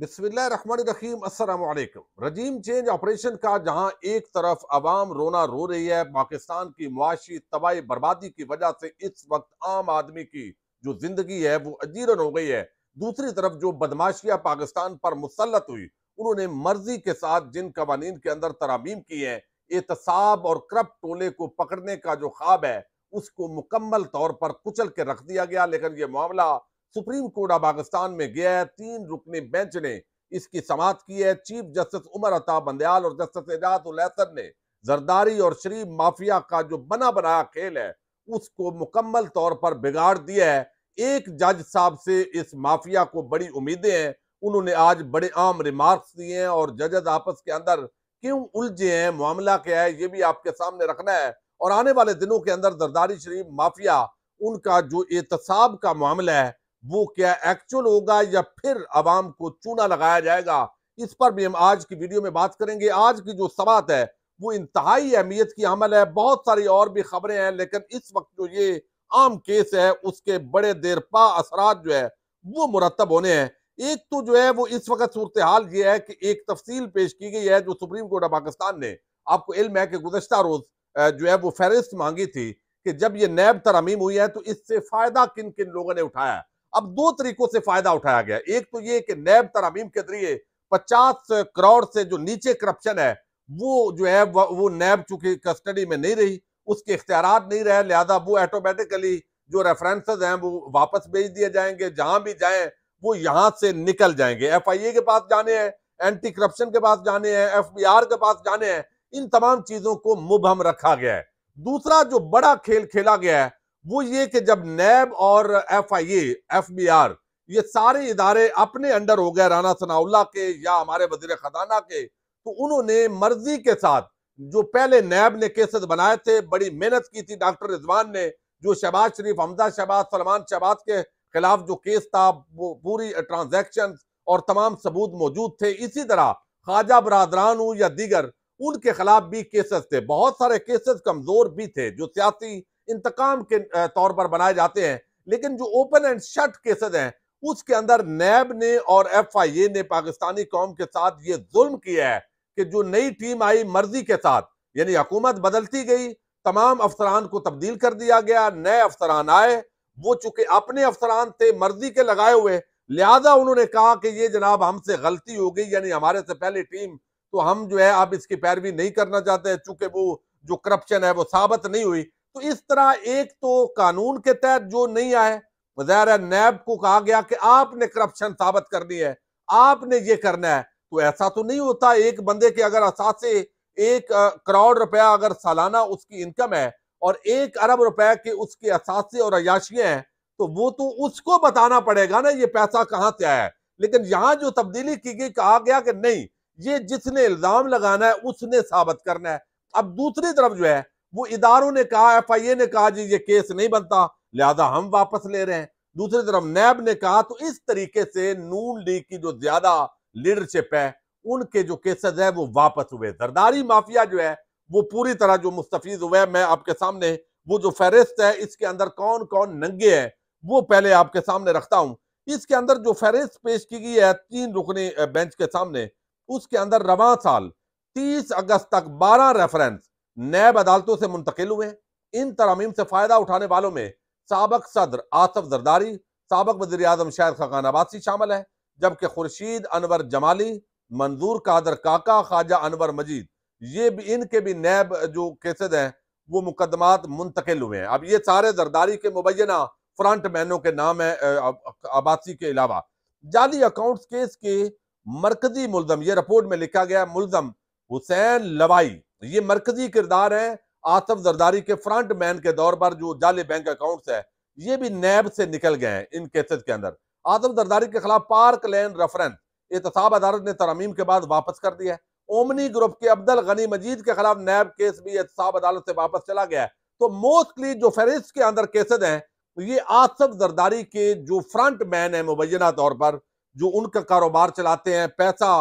बिस्मिल्लाम असलकम रजीम change operation का जहां एक तरफ आवाम रोना रो रही है पाकिस्तान की मुआशी तबाही बर्बादी की वजह से इस वक्त आम आदमी की जो जिंदगी है वो अजीरन हो गई है दूसरी तरफ जो बदमाशियां पाकिस्तान पर मुसलत हुई उन्होंने मर्जी के साथ जिन कवानीन के अंदर तरामीम की है एहतसाब और करप्ट टोले को पकड़ने का जो ख्वाब है उसको मुकम्मल तौर पर कुचल के रख दिया गया लेकिन ये मामला सुप्रीम कोर्ट ऑफ पाकिस्तान में गया है तीन रुकने बेंच ने इसकी समाप्त की है चीफ जस्टिस उमर अता बंदयाल और जस्टिस एजाज उलहसन ने जरदारी और शरीफ माफिया का जो बना बनाया खेल है उसको मुकम्मल तौर पर बिगाड़ दिया है एक जज साहब से इस माफिया को बड़ी उम्मीदें हैं उन्होंने आज बड़े आम रिमार्क्स दिए हैं और जजेज आपस के अंदर क्यों उलझे हैं मामला क्या है ये भी आपके सामने रखना है और आने वाले दिनों के अंदर जरदारी शरीफ माफिया उनका जो एहतसाब का मामला है वो क्या एक्चुअल होगा या फिर आवाम को चूना लगाया जाएगा इस पर भी हम आज की वीडियो में बात करेंगे आज की जो सवात है वो इंतहाई अहमियत की अमल है बहुत सारी और भी खबरें हैं लेकिन इस वक्त जो ये आम केस है उसके बड़े देरपा असरा जो है वो मुरतब होने हैं एक तो जो है वो इस वक्त सूरत हाल ये है कि एक तफसील पेश की गई है जो सुप्रीम कोर्ट ऑफ पाकिस्तान ने आपको इल्म है कि गुजशत रोज जो है वो फहरिस्त मांगी थी कि जब ये नैब तरमीम हुई है तो इससे फ़ायदा किन किन लोगों ने उठाया है अब दो तरीकों से फायदा उठाया गया एक तो ये कि नैब तरामीम के जरिए पचास करोड़ से जो नीचे करप्शन है वो जो है वो नैब चूंकि कस्टडी में नहीं रही उसके इख्तियार नहीं रहे लिहाजा वो ऑटोमेटिकली जो रेफरेंसेज हैं वो वापस भेज दिए जाएंगे जहां भी जाए वो यहां से निकल जाएंगे एफ आई ए के पास जाने हैं एंटी करप्शन के पास जाने हैं एफ बी आर के पास जाने हैं इन तमाम चीजों को मुबहम रखा गया है दूसरा जो बड़ा खेल खेला गया है वो ये कि जब नैब और F I F B R ये सारे इदारे अपने अंडर हो गए राना सनाउल्ला के या हमारे वजीर खजाना के तो उन्होंने मर्जी के साथ जो पहले नैब ने केसेस बनाए थे बड़ी मेहनत की थी डॉक्टर रिजवान ने जो शहबाज शरीफ हमजा शहबाज सलमान शहबाज के खिलाफ जो केस था वो पूरी ट्रांजेक्शन और तमाम सबूत मौजूद थे इसी तरह ख्वाजा बरदरान या दीगर उनके खिलाफ भी केसेस थे बहुत सारे केसेस कमज़ोर भी थे जो सियासी इंतकाम के तौर पर बनाए जाते हैं लेकिन जो ओपन एंड शट केसेस हैं उसके अंदर नैब ने और एफ आई ए ने पाकिस्तानी कौम के साथ ये जुल्म किया है कि जो नई टीम आई मर्जी के साथ यानी हुकूमत बदलती गई तमाम अफसरान को तब्दील कर दिया गया नए अफसरान आए वो चूंकि अपने अफसरान थे मर्जी के लगाए हुए लिहाजा उन्होंने कहा कि ये जनाब हमसे गलती हो गई यानी हमारे से पहले टीम तो हम जो है आप इसकी पैरवी नहीं करना चाहते चूंकि वो जो करप्शन है वो साबित नहीं हुई तो इस तरह एक तो कानून के तहत जो नहीं आए वजैर नैब को कहा गया कि आपने करप्शन साबित करनी है आपने ये करना है तो ऐसा तो नहीं होता एक बंदे के अगर असासे एक करोड़ रुपया अगर सालाना उसकी इनकम है और एक अरब रुपए के उसके असासे और अयाशियां हैं तो वो तो उसको बताना पड़ेगा ना ये पैसा कहाँ से आया है लेकिन यहाँ जो तब्दीली की गई कहा गया कि नहीं ये जिसने इल्ज़ाम लगाना है उसने साबित करना है अब दूसरी तरफ जो है वो इदारों ने कहा एफ आई ए ने कहा जी ये केस नहीं बनता लिहाजा हम वापस ले रहे हैं दूसरी तरफ नैब ने कहा तो इस तरीके से नून लीग की जो ज्यादा लीडरशिप है उनके जो केसेस है वो वापस हुए जरदारी माफिया जो है वो पूरी तरह जो मुस्तफीज हुआ है मैं आपके सामने वो जो फहरिस्त है इसके अंदर कौन कौन नंगे है वो पहले आपके सामने रखता हूँ इसके अंदर जो फहरिस्त पेश की गई है तीन रुकने बेंच के सामने उसके अंदर रवा साल तीस अगस्त तक बारह रेफरेंस नैब अदालतों से मुंतकिल हुए इन तरामीम से फ़ायदा उठाने वालों में सबक सदर आसफ जरदारी सबक वजीर आजम शाहिद खकान आबासी शामिल है जबकि खुर्शीद अनवर जमाली मंजूर कादर काका ख्वाजा अनवर मजीद ये भी इनके भी नैब जो केसेज हैं वो मुकदमात मुंतकिल हुए हैं अब ये सारे जरदारी के मुबैना फ्रंट मैनों के नाम है आबासी के अलावा जाली अकाउंट्स केस के मरकजी मुलम ये रिपोर्ट में लिखा गया मुलम हुसैन लवाई तो ये मरकजी किरदार है आतफ जरदारी के फ्रंट मैन के दौर पर जो जाले बैंक अकाउंट्स है ये भी नैब से निकल गए हैं इन केसेस के अंदर आतफ जरदारी के खिलाफ पार्क लैन रेफरेंस एहतसाब अदालत ने तरमीम के बाद वापस कर दिया है ओमनी ग्रुप के अब्दुल गनी मजीद के खिलाफ नैब केस भी एहतसाब अदालत से वापस चला गया है तो मोस्टली जो फहरिस्त के अंदर केसेज हैं ये आसफ जरदारी के जो फ्रंट मैन है मुबैना तौर पर जो उनका कारोबार चलाते हैं पैसा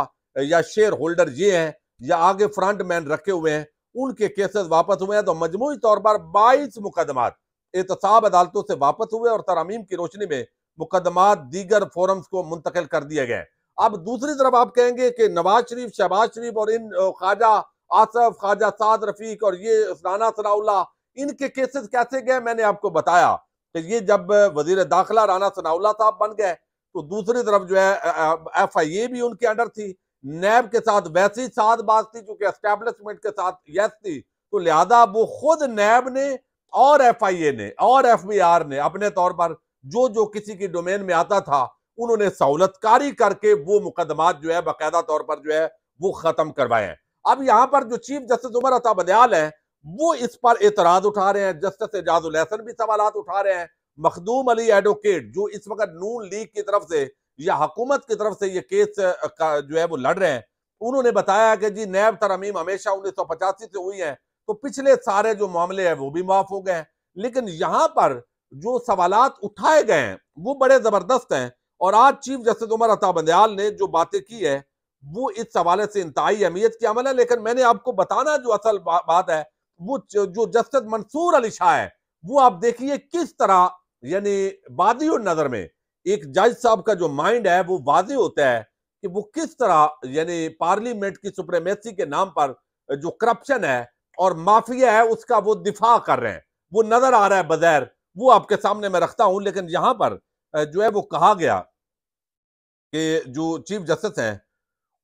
या शेयर होल्डर ये हैं या आगे फ्रंट मैन रखे हुए हैं उनके केसेस वापस हुए हैं तो मजमू तौर पर बाईस मुकदमात एहतसाब अदालतों से वापस हुए और तरामीम की रोशनी में मुकदमात दीगर फोरम्स को मुंतकिल कर दिए गए अब दूसरी तरफ आप कहेंगे कि नवाज शरीफ शहबाज शरीफ और इन ख्वाजा आसफ ख्वाजा साद रफीक और ये राना सनाउल्ला इनके केसेस कैसे गए मैंने आपको बताया कि ये जब वजीर दाखिला राना सनाउल्ला साहब बन गए तो दूसरी तरफ जो है एफ आई ए भी उनके अंडर थी नैब के साथ वैसी साथ बात थी चूंकि एस्टेब्लिशमेंट के साथ यस थी तो लिहाजा वो खुद नैब ने और एफ आई ए ने और एफ बी आर ने अपने तौर पर जो जो किसी की डोमेन में आता था उन्होंने सहूलतकारी करके वो मुकदमा जो है बाकायदा तौर पर जो है वो ख़त्म करवाए हैं अब यहाँ पर जो चीफ जस्टिस उमर अता बदयाल है वो इस पर एतराज़ उठा रहे हैं जस्टिस एजाज उलहसन भी सवाल उठा रहे हैं मखदूम अली एडवोकेट जो इस वक्त नून लीग की तरफ से या हकूमत की तरफ से ये केस का जो है वो लड़ रहे हैं उन्होंने बताया कि जी नैब तरमीम हमेशा उन्नीस सौ पचासी से हुई है तो पिछले सारे जो मामले हैं वो भी माफ हो गए हैं लेकिन यहाँ पर जो सवाल उठाए गए हैं वो बड़े ज़बरदस्त हैं और आज चीफ जस्टिस उमर अता बंदयाल ने जो बातें की है वो इस सवाले से इंतहाई अहमियत की अमल है लेकिन मैंने आपको बताना जो असल बा, बात है वो जो जस्टिस मंसूर अली शाह है वो आप देखिए किस तरह यानी बादी नज़र में एक जज साहब का जो माइंड है वो वाजे होता है कि वो किस तरह यानी पार्लियामेंट की सुप्रेमेसी के नाम पर जो करप्शन है और माफिया है उसका वो दिफा कर रहे हैं वो नजर आ रहा है बजैर वो आपके सामने मैं रखता हूं लेकिन यहां पर जो है वो कहा गया कि जो चीफ जस्टिस हैं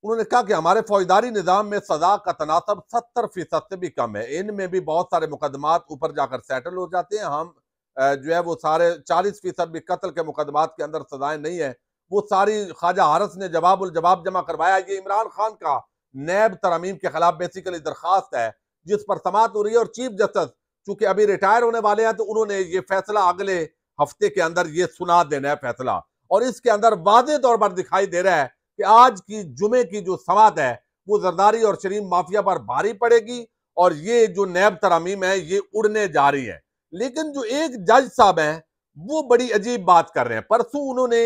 उन्होंने कहा कि हमारे फौजदारी निज़ाम में सजा का तनासब सत्तर फीसद से भी कम है इनमें भी बहुत सारे मुकदमात ऊपर जाकर सेटल हो जाते हैं हम जो है वो सारे चालीस फीसद भी कत्ल के मुकदमात के अंदर सजाएं नहीं है वो सारी ख्वाजा हारस ने जवाब जवाब जमा करवाया ये इमरान खान का नैब तरमीम के खिलाफ बेसिकली दरखास्त है जिस पर समात हो रही है और चीफ जस्टिस चूंकि अभी रिटायर होने वाले हैं तो उन्होंने ये फैसला अगले हफ्ते के अंदर ये सुना देना है फैसला और इसके अंदर वाज तौर पर दिखाई दे रहा है कि आज की जुमे की जो समात है वो जरदारी और शरीफ माफिया पर भारी पड़ेगी और ये जो नैब तरामीम है ये उड़ने जा रही है लेकिन जो एक जज साहब हैं वो बड़ी अजीब बात कर रहे हैं परसों उन्होंने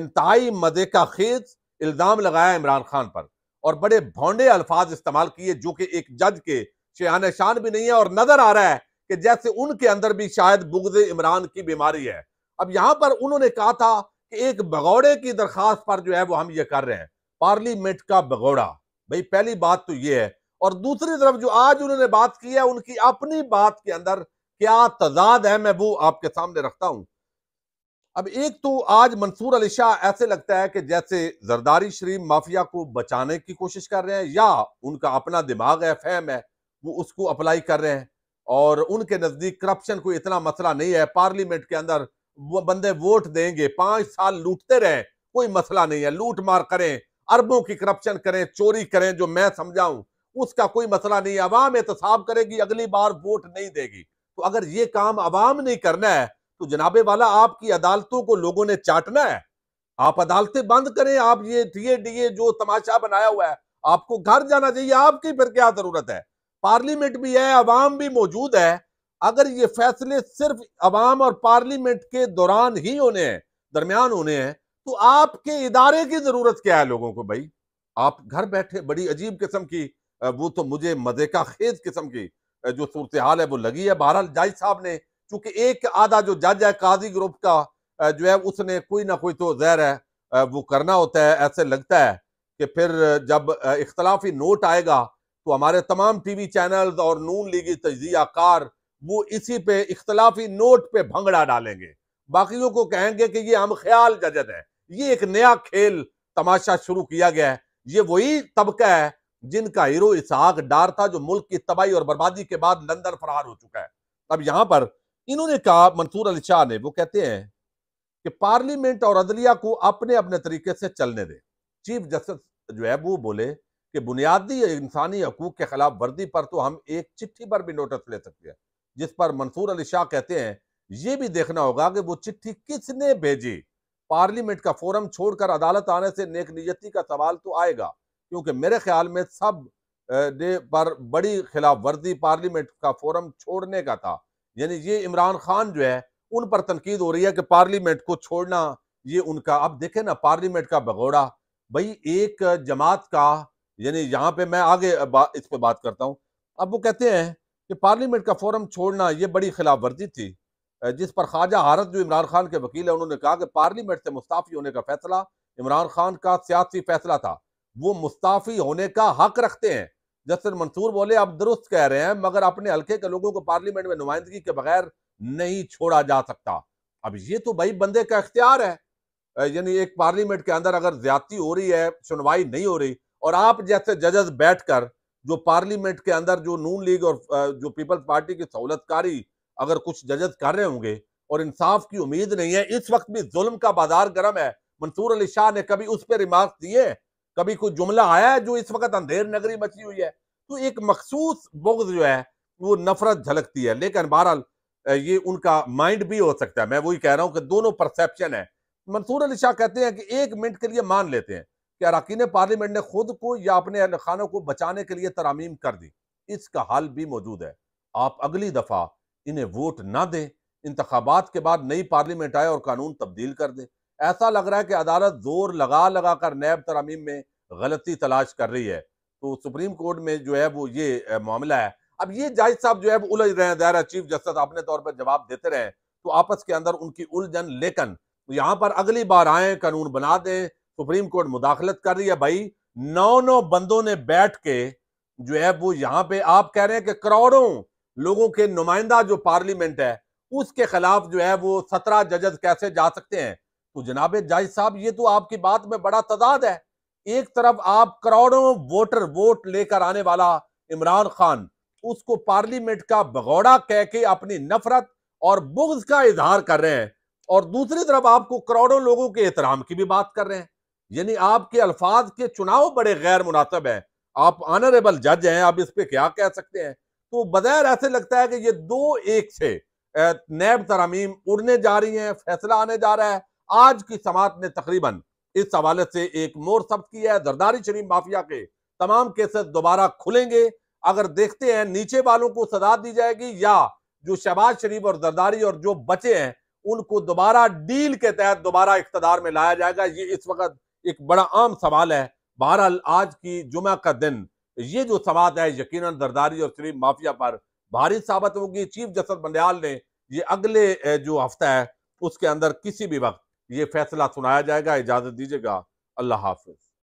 इंतहाई मजे का खेज इल्ज़ाम लगाया इमरान खान पर और बड़े भोंडे अल्फाज इस्तेमाल किए जो कि एक जज के शहान शान भी नहीं है और नजर आ रहा है कि जैसे उनके अंदर भी शायद बुगज इमरान की बीमारी है अब यहां पर उन्होंने कहा था कि एक भगौड़े की दरखास्त पर जो है वो हम ये कर रहे हैं पार्लियामेंट का भगौड़ा भाई पहली बात तो ये है और दूसरी तरफ जो आज उन्होंने बात की है उनकी अपनी बात के अंदर क्या तजाद है मैं वो आपके सामने रखता हूं अब एक तो आज मंसूर अली शाह ऐसे लगता है कि जैसे जरदारी शरीफ माफिया को बचाने की कोशिश कर रहे हैं या उनका अपना दिमाग है फैम है वो उसको अप्लाई कर रहे हैं और उनके नज़दीक करप्शन कोई इतना मसला नहीं है पार्लियामेंट के अंदर वो बंदे वोट देंगे पांच साल लूटते रहे कोई मसला नहीं है लूट मार करें अरबों की करप्शन करें चोरी करें जो मैं समझाऊं उसका कोई मसला नहीं है अवाम एहतसाब करेगी अगली बार वोट नहीं देगी तो अगर ये काम आवाम ने करना है तो जनाबे वाला आपकी अदालतों को लोगों ने चाटना है आप अदालतें बंद करें आप ये डीए डीए जो तमाशा बनाया हुआ है आपको घर जाना चाहिए आपकी फिर क्या जरूरत है पार्लियामेंट भी है अवाम भी मौजूद है अगर ये फैसले सिर्फ अवाम और पार्लियामेंट के दौरान ही होने हैं दरमियान होने हैं तो आपके इदारे की जरूरत क्या है लोगों को भाई आप घर बैठे बड़ी अजीब किस्म की वो तो मुझे मजे का खेज किस्म की जो सूरत हाल है वो लगी है बहरहाल जज साहब ने चूंकि एक आधा जो जज है काजी ग्रुप का जो है उसने कोई ना कोई तो जहर है वो करना होता है ऐसे लगता है कि फिर जब इख्तलाफी नोट आएगा तो हमारे तमाम टी वी चैनल और नून लीगी तजिया कार वो इसी पे इख्तलाफी नोट पे भंगड़ा डालेंगे बाकियों को कहेंगे कि ये हम ख्याल जजत है ये एक नया खेल तमाशा शुरू किया गया है ये वही तबका है जिनका हीरो इसहाक डार था जो मुल्क की तबाही और बर्बादी के बाद लंदन फरार हो चुका है अब यहां पर इन्होंने कहा मंसूर अली शाह ने वो कहते हैं कि पार्लियामेंट और अदलिया को अपने अपने तरीके से चलने दें चीफ जस्टिस जो है वो बोले कि बुनियादी इंसानी हकूक के खिलाफ वर्दी पर तो हम एक चिट्ठी पर भी नोटिस ले सकते हैं जिस पर मंसूर अली शाह कहते हैं ये भी देखना होगा कि वो चिट्ठी किसने भेजी पार्लियामेंट का फोरम छोड़कर अदालत आने से नेक नियति का सवाल तो आएगा क्योंकि मेरे ख्याल में सब डे पर बड़ी खिलाफ वर्जी पार्लियामेंट का फोरम छोड़ने का था यानी ये इमरान खान जो है उन पर तनकीद हो रही है कि पार्लियामेंट को छोड़ना ये उनका अब देखें ना पार्लियामेंट का भगोड़ा भाई एक जमात का यानी यहाँ पे मैं आगे इस पर बात करता हूँ अब वो कहते हैं कि पार्लियामेंट का फोरम छोड़ना ये बड़ी खिलाफ वर्जी थी जिस पर ख्वाजा हारत जो इमरान खान के वकील है उन्होंने कहा कि पार्लियामेंट से मुस्ताफ़ी होने का फैसला इमरान खान का सियासी फैसला था वो मुस्ताफ़ी होने का हक रखते हैं जस्टिस मंसूर बोले आप दुरुस्त कह रहे हैं मगर अपने हल्के के लोगों को पार्लियामेंट में नुमाइंदगी के बगैर नहीं छोड़ा जा सकता अब ये तो भाई बंदे का इख्तियार है यानी एक पार्लियामेंट के अंदर अगर ज्यादती हो रही है सुनवाई नहीं हो रही और आप जैसे जजेस बैठकर जो पार्लियामेंट के अंदर जो नून लीग और जो पीपल्स पार्टी की सहूलतकारी अगर कुछ जजेस कर रहे होंगे और इंसाफ की उम्मीद नहीं है इस वक्त भी जुल्म का बाजार गर्म है मंसूर अली शाह ने कभी उस पर रिमार्क दिए कभी कोई जुमला आया है जो इस वक्त अंधेर नगरी मची हुई है तो एक मखसूस बोग जो है वो नफरत झलकती है लेकिन बहरहाल ये उनका माइंड भी हो सकता है मैं वही कह रहा हूँ कि दोनों परसेप्शन है मंसूर अली शाह कहते हैं कि एक मिनट के लिए मान लेते हैं कि अरकान पार्लियामेंट ने खुद को या अपने अहल खानों को बचाने के लिए तरामीम कर दी इसका हल भी मौजूद है आप अगली दफ़ा इन्हें वोट ना दें इंतबात के बाद नई पार्लियामेंट आए और कानून तब्दील कर दें ऐसा लग रहा है कि अदालत जोर लगा लगा कर नैब तरामीम में गलती तलाश कर रही है तो सुप्रीम कोर्ट में जो है वो ये मामला है अब ये जज साहब जो है वो उलझ रहे हैं दायरा चीफ जस्टिस अपने तौर पर जवाब देते रहे तो आपस के अंदर उनकी उलझन लेकिन तो यहाँ पर अगली बार आए कानून बना दें सुप्रीम कोर्ट मुदाखलत कर रही है भाई नौ नौ बंदों ने बैठ के जो है वो यहाँ पे आप कह रहे हैं कि करोड़ों लोगों के नुमाइंदा जो पार्लियामेंट है उसके खिलाफ जो है वो सत्रह जजेस कैसे जा सकते हैं तो जनाब जायज साहब ये तो आपकी बात में बड़ा तादाद है एक तरफ आप करोड़ों वोटर वोट लेकर आने वाला इमरान खान उसको पार्लियामेंट का भगौड़ा कह के अपनी नफरत और बुग्ज का इजहार कर रहे हैं और दूसरी तरफ आपको करोड़ों लोगों के एहतराम की भी बात कर रहे हैं यानी आपके अल्फाज के चुनाव बड़े गैर मुनासिब हैं आप ऑनरेबल जज हैं आप इस पर क्या कह सकते हैं तो बगैर ऐसे लगता है कि ये दो एक से नैब तरामीम उड़ने जा रही हैं फैसला आने जा रहा है आज की समात ने तकरीबन इस हवाले से एक मोर सब किया है जरदारी शरीफ माफिया के तमाम केसेस दोबारा खुलेंगे अगर देखते हैं नीचे वालों को सजा दी जाएगी या जो शहबाज शरीफ और जरदारी और जो बचे हैं उनको दोबारा डील के तहत दोबारा इकतदार में लाया जाएगा ये इस वक्त एक बड़ा आम सवाल है बहरहाल आज की जुमा का दिन ये जो सवाल है यकीन जरदारी और शरीफ माफिया पर भारी साबित होगी चीफ जस्टिस बंदयाल ने ये अगले जो हफ्ता है उसके अंदर किसी भी वक्त ये फैसला सुनाया जाएगा इजाज़त दीजिएगा अल्लाह हाफिज